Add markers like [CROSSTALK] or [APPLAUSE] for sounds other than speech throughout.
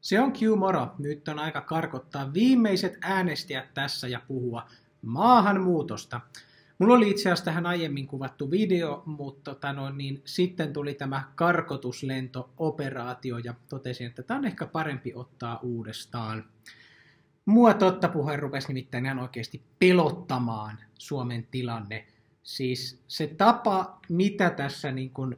Se on Q moro. Nyt on aika karkottaa viimeiset äänestäjät tässä ja puhua maahanmuutosta. Mulla oli itse asiassa tähän aiemmin kuvattu video, mutta tota no, niin sitten tuli tämä karkotuslentooperaatio ja totesin, että tämä on ehkä parempi ottaa uudestaan. Mua totta puheen rupesi nimittäin ihan oikeasti pelottamaan Suomen tilanne. Siis se tapa, mitä tässä niin kun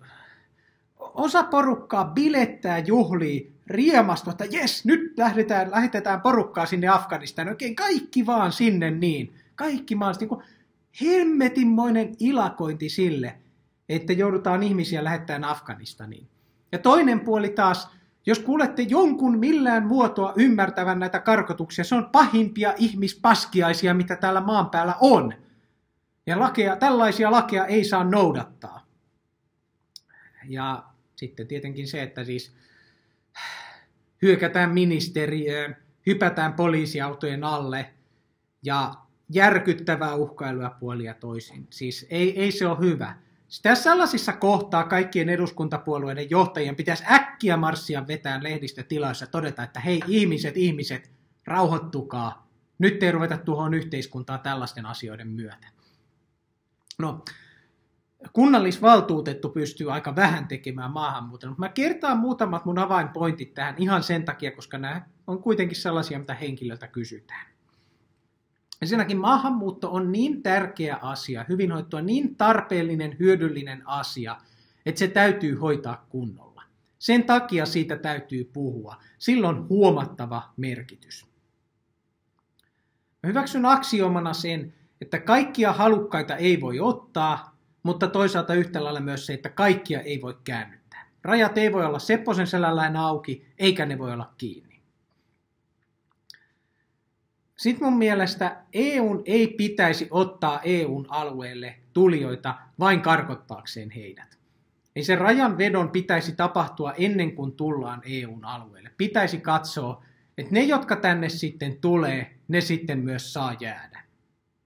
osa porukkaa bilettää juhlii riemasta, että jes, nyt lähdetään, lähetetään porukkaa sinne Afganistan. Oikein kaikki vaan sinne niin. Kaikki maan niin hemmetinmoinen ilakointi sille, että joudutaan ihmisiä lähettämään Afganistaniin. Ja toinen puoli taas, jos kuulette jonkun millään muotoa ymmärtävän näitä karkotuksia, se on pahimpia ihmispaskiaisia, mitä täällä maan päällä on. Ja lakeja, tällaisia lakeja ei saa noudattaa. Ja sitten tietenkin se, että siis hyökätään ministeriöön, hypätään poliisiautojen alle ja järkyttävää uhkailua puolia toisin. Siis ei, ei se ole hyvä. Sitä sellaisissa kohtaa kaikkien eduskuntapuolueiden johtajien pitäisi äkkiä marssia vetään lehdistötiloissa todeta, että hei ihmiset, ihmiset, rauhoittukaa. Nyt ei ruveta tuohon yhteiskuntaa tällaisten asioiden myötä. No, kunnallisvaltuutettu pystyy aika vähän tekemään maahanmuuton, mutta mä kertaan muutamat mun avainpointit tähän ihan sen takia, koska nämä on kuitenkin sellaisia, mitä henkilöltä kysytään. Ensinnäkin maahanmuutto on niin tärkeä asia, hyvin hoittua, niin tarpeellinen, hyödyllinen asia, että se täytyy hoitaa kunnolla. Sen takia siitä täytyy puhua. Sillä on huomattava merkitys. Mä hyväksyn aksiomana sen, että kaikkia halukkaita ei voi ottaa mutta toisaalta yhtä lailla myös se, että kaikkia ei voi käännyttää. Rajat ei voi olla sepposen selällään auki, eikä ne voi olla kiinni. Sitten mun mielestä EUn ei pitäisi ottaa EUn alueelle tulijoita vain karkottaakseen heidät. Ei sen rajan vedon pitäisi tapahtua ennen kuin tullaan EUn alueelle. Pitäisi katsoa, että ne, jotka tänne sitten tulee, ne sitten myös saa jäädä.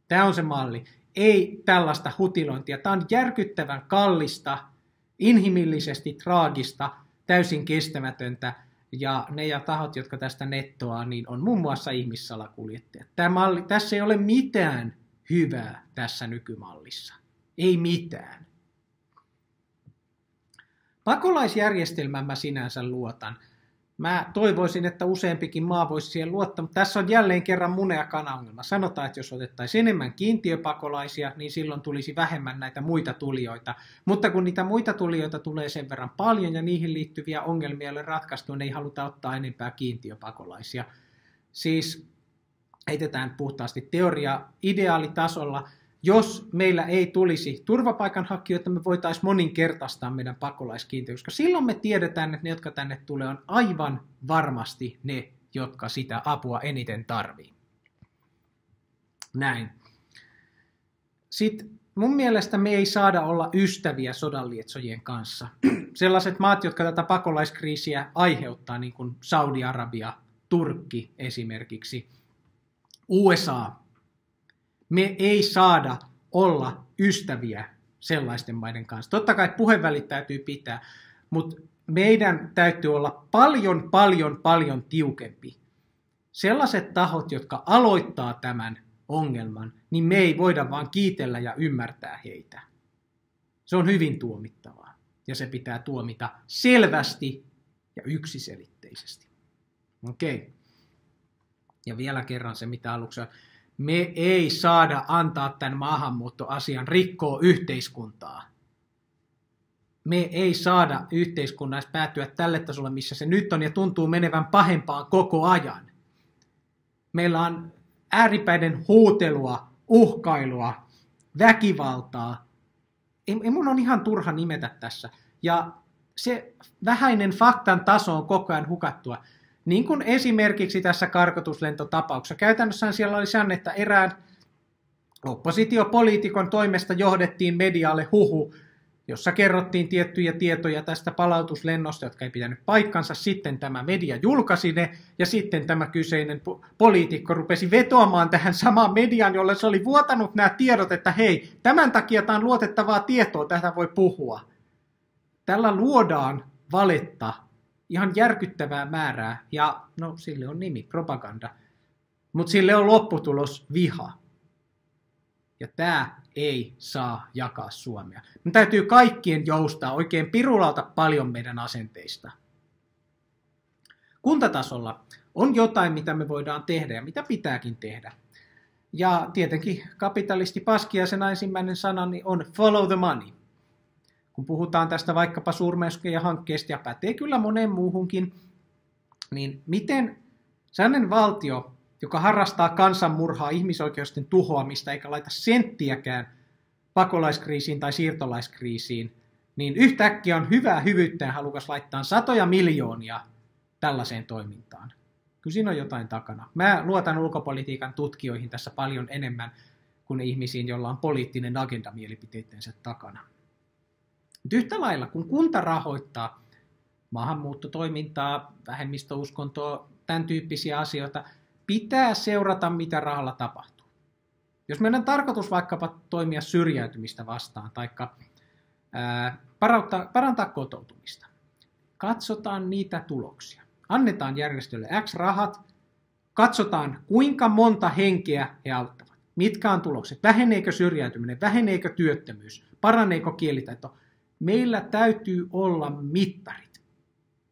Tämä on se malli ei tällaista hutilointia. Tämä on järkyttävän kallista, inhimillisesti traagista, täysin kestämätöntä, ja ne ja tahot, jotka tästä nettoaa, niin on muun muassa ihmissalakuljettajat. Tämä malli, tässä ei ole mitään hyvää tässä nykymallissa. Ei mitään. Pakolaisjärjestelmään mä sinänsä luotan. Mä toivoisin, että useampikin maa voisi siihen luottaa, mutta tässä on jälleen kerran munea ja kanaongelma. Sanotaan, että jos otettaisiin enemmän kiintiöpakolaisia, niin silloin tulisi vähemmän näitä muita tulijoita. Mutta kun niitä muita tulijoita tulee sen verran paljon ja niihin liittyviä ongelmia ei ratkaistu, niin ei haluta ottaa enempää kiintiöpakolaisia. Siis heitetään puhtaasti teoria ideaalitasolla – jos meillä ei tulisi turvapaikanhakijoita, me voitaisiin moninkertaistaa meidän pakolaiskiintiö, koska silloin me tiedetään, että ne, jotka tänne tulee, on aivan varmasti ne, jotka sitä apua eniten tarvii. Näin. Sitten mun mielestä me ei saada olla ystäviä sodanlietsojien kanssa. [CLEARS THROAT] Sellaiset maat, jotka tätä pakolaiskriisiä aiheuttaa, niin kuin Saudi-Arabia, Turkki esimerkiksi, USA, me ei saada olla ystäviä sellaisten maiden kanssa. Totta kai puhevälit täytyy pitää, mutta meidän täytyy olla paljon, paljon, paljon tiukempi. Sellaiset tahot, jotka aloittaa tämän ongelman, niin me ei voida vaan kiitellä ja ymmärtää heitä. Se on hyvin tuomittavaa ja se pitää tuomita selvästi ja yksiselitteisesti. Okei. Okay. Ja vielä kerran se, mitä aluksi me ei saada antaa tämän maahanmuuttoasian rikkoa yhteiskuntaa. Me ei saada yhteiskunnassa päätyä tälle tasolle, missä se nyt on, ja tuntuu menevän pahempaan koko ajan. Meillä on ääripäiden huutelua, uhkailua, väkivaltaa. Ei, ei mun on ihan turha nimetä tässä. Ja se vähäinen faktan taso on koko ajan hukattua. Niin kuin esimerkiksi tässä karkotuslentotapauksessa. Käytännössä siellä oli sen, että erään oppositiopoliitikon toimesta johdettiin medialle huhu, jossa kerrottiin tiettyjä tietoja tästä palautuslennosta, jotka ei pitänyt paikkansa. Sitten tämä media julkaisi ne, ja sitten tämä kyseinen poliitikko rupesi vetoamaan tähän samaan mediaan, jolle se oli vuotanut nämä tiedot, että hei, tämän takia tämä on luotettavaa tietoa, tätä voi puhua. Tällä luodaan valetta ihan järkyttävää määrää, ja no sille on nimi, propaganda, mutta sille on lopputulos viha. Ja tämä ei saa jakaa Suomea. Me täytyy kaikkien joustaa oikein pirulalta paljon meidän asenteista. Kuntatasolla on jotain, mitä me voidaan tehdä ja mitä pitääkin tehdä. Ja tietenkin kapitalisti sen ensimmäinen sanani niin on follow the money kun puhutaan tästä vaikkapa suurmeskeja hankkeesta ja pätee kyllä moneen muuhunkin, niin miten sellainen valtio, joka harrastaa kansanmurhaa, ihmisoikeusten tuhoamista eikä laita senttiäkään pakolaiskriisiin tai siirtolaiskriisiin, niin yhtäkkiä on hyvää hyvyyttään halukas laittaa satoja miljoonia tällaiseen toimintaan. Kyllä siinä on jotain takana. Mä luotan ulkopolitiikan tutkijoihin tässä paljon enemmän kuin ihmisiin, joilla on poliittinen agenda mielipiteittensä takana. Mutta yhtä lailla, kun kunta rahoittaa maahanmuuttotoimintaa, vähemmistöuskontoa, tämän tyyppisiä asioita, pitää seurata, mitä rahalla tapahtuu. Jos meidän on tarkoitus vaikkapa toimia syrjäytymistä vastaan tai parantaa, parantaa kotoutumista, katsotaan niitä tuloksia. Annetaan järjestölle X rahat, katsotaan kuinka monta henkeä he auttavat, mitkä on tulokset, väheneekö syrjäytyminen, väheneekö työttömyys, paraneeko kielitaito, meillä täytyy olla mittarit.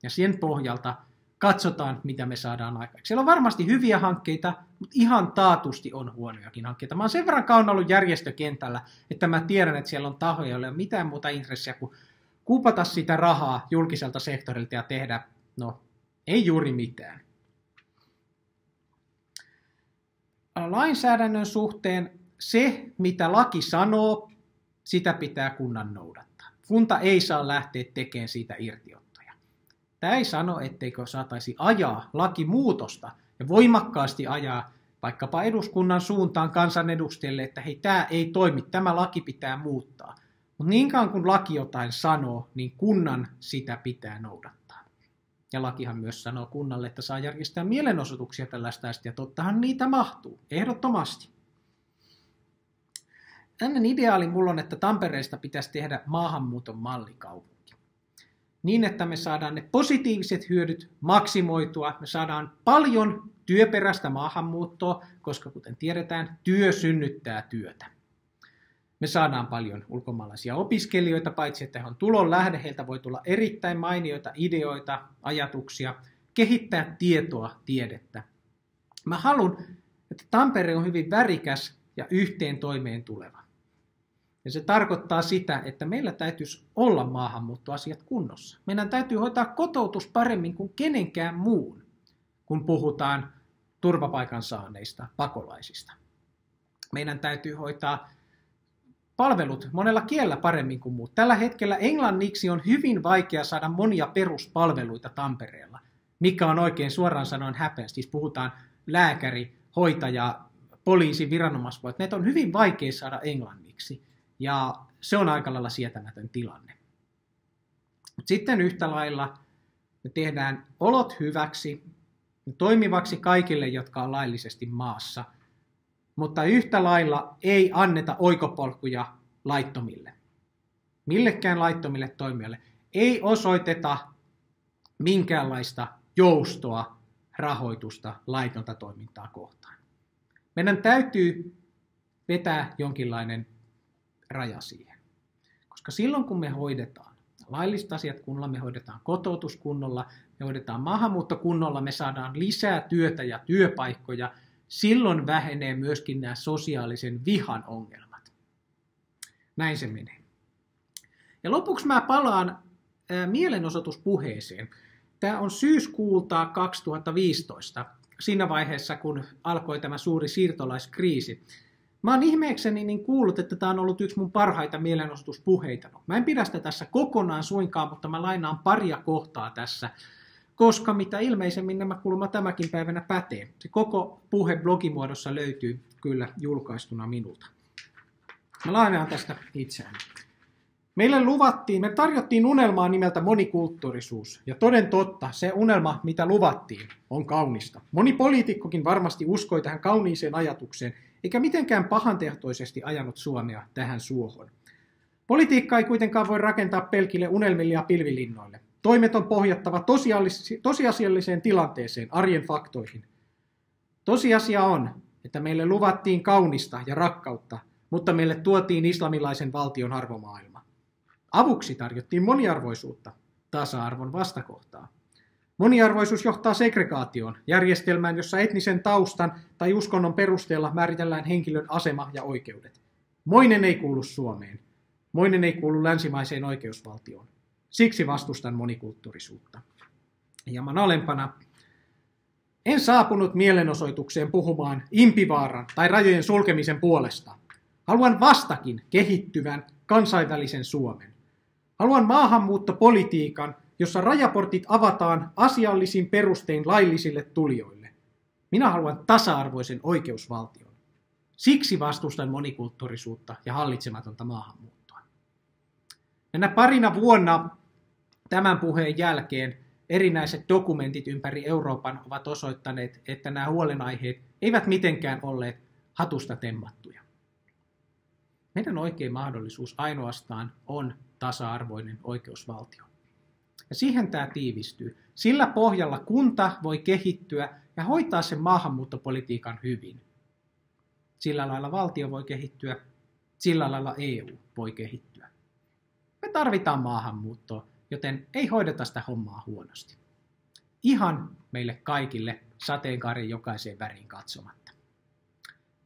Ja sen pohjalta katsotaan, mitä me saadaan aikaan. Siellä on varmasti hyviä hankkeita, mutta ihan taatusti on huonojakin hankkeita. Mä oon sen verran kauan ollut järjestökentällä, että mä tiedän, että siellä on tahoja, joilla ei ole mitään muuta intressiä kuin kupata sitä rahaa julkiselta sektorilta ja tehdä, no, ei juuri mitään. Lainsäädännön suhteen se, mitä laki sanoo, sitä pitää kunnan noudattaa kunta ei saa lähteä tekemään siitä irtiottoja. Tämä ei sano, etteikö saataisi ajaa lakimuutosta ja voimakkaasti ajaa vaikkapa eduskunnan suuntaan kansanedustajille, että hei, tämä ei toimi, tämä laki pitää muuttaa. Mutta niin kauan kun laki jotain sanoo, niin kunnan sitä pitää noudattaa. Ja lakihan myös sanoo kunnalle, että saa järjestää mielenosoituksia tällaista ja tottahan niitä mahtuu, ehdottomasti tämmöinen ideaali mulla on, että Tampereesta pitäisi tehdä maahanmuuton mallikaupunki. Niin, että me saadaan ne positiiviset hyödyt maksimoitua, me saadaan paljon työperäistä maahanmuuttoa, koska kuten tiedetään, työ synnyttää työtä. Me saadaan paljon ulkomaalaisia opiskelijoita, paitsi että he on tulon lähde, heiltä voi tulla erittäin mainioita ideoita, ajatuksia, kehittää tietoa, tiedettä. Mä haluan, että Tampere on hyvin värikäs ja yhteen toimeen tuleva. Ja se tarkoittaa sitä, että meillä täytyisi olla maahanmuuttoasiat kunnossa. Meidän täytyy hoitaa kotoutus paremmin kuin kenenkään muun, kun puhutaan turvapaikan saaneista pakolaisista. Meidän täytyy hoitaa palvelut monella kielellä paremmin kuin muut. Tällä hetkellä englanniksi on hyvin vaikea saada monia peruspalveluita Tampereella, mikä on oikein suoraan sanoen häpeä. Siis puhutaan lääkäri, hoitaja, poliisi, viranomaisvoimat. Näitä on hyvin vaikea saada englanniksi. Ja se on aika lailla sietämätön tilanne. Mut sitten yhtä lailla me tehdään olot hyväksi, toimivaksi kaikille, jotka on laillisesti maassa, mutta yhtä lailla ei anneta oikopolkuja laittomille. Millekään laittomille toimijoille ei osoiteta minkäänlaista joustoa, rahoitusta laitonta toimintaa kohtaan. Meidän täytyy vetää jonkinlainen raja siihen. Koska silloin kun me hoidetaan lailliset asiat kunnolla, me hoidetaan kotoutus kunnolla, me hoidetaan maahanmuutto kunnolla, me saadaan lisää työtä ja työpaikkoja, silloin vähenee myöskin nämä sosiaalisen vihan ongelmat. Näin se menee. Ja lopuksi mä palaan mielenosoituspuheeseen. Tämä on syyskuulta 2015, siinä vaiheessa kun alkoi tämä suuri siirtolaiskriisi. Mä oon ihmeekseni niin kuullut, että tämä on ollut yksi mun parhaita mielenosoituspuheita. No, mä en pidä sitä tässä kokonaan suinkaan, mutta mä lainaan paria kohtaa tässä, koska mitä ilmeisemmin nämä kulma tämäkin päivänä pätee. Se koko puhe blogimuodossa löytyy kyllä julkaistuna minulta. Mä lainaan tästä itseäni. Meille luvattiin, me tarjottiin unelmaa nimeltä monikulttuurisuus. Ja toden totta, se unelma, mitä luvattiin, on kaunista. Moni poliitikkokin varmasti uskoi tähän kauniiseen ajatukseen, eikä mitenkään pahantehtoisesti ajanut Suomea tähän suohon. Politiikka ei kuitenkaan voi rakentaa pelkille unelmille ja pilvilinnoille. Toimet on pohjattava tosiasialliseen tilanteeseen, arjen faktoihin. Tosiasia on, että meille luvattiin kaunista ja rakkautta, mutta meille tuotiin islamilaisen valtion arvomaailma. Avuksi tarjottiin moniarvoisuutta, tasa-arvon vastakohtaa. Moniarvoisuus johtaa segregaatioon, järjestelmään, jossa etnisen taustan tai uskonnon perusteella määritellään henkilön asema ja oikeudet. Moinen ei kuulu Suomeen. Moinen ei kuulu länsimaiseen oikeusvaltioon. Siksi vastustan monikulttuurisuutta. Hieman alempana. En saapunut mielenosoitukseen puhumaan impivaaran tai rajojen sulkemisen puolesta. Haluan vastakin kehittyvän kansainvälisen Suomen. Haluan maahanmuuttopolitiikan, jossa rajaportit avataan asiallisin perustein laillisille tulijoille. Minä haluan tasa-arvoisen oikeusvaltion. Siksi vastustan monikulttuurisuutta ja hallitsematonta maahanmuuttoa. Näinä parina vuonna tämän puheen jälkeen erinäiset dokumentit ympäri Euroopan ovat osoittaneet, että nämä huolenaiheet eivät mitenkään olleet hatusta temmattuja. Meidän oikea mahdollisuus ainoastaan on tasa-arvoinen oikeusvaltio. Ja siihen tämä tiivistyy. Sillä pohjalla kunta voi kehittyä ja hoitaa sen maahanmuuttopolitiikan hyvin. Sillä lailla valtio voi kehittyä, sillä lailla EU voi kehittyä. Me tarvitaan maahanmuuttoa, joten ei hoideta sitä hommaa huonosti. Ihan meille kaikille sateenkaaren jokaiseen väriin katsomatta.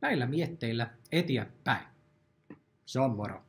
Näillä mietteillä päin. Se on moro.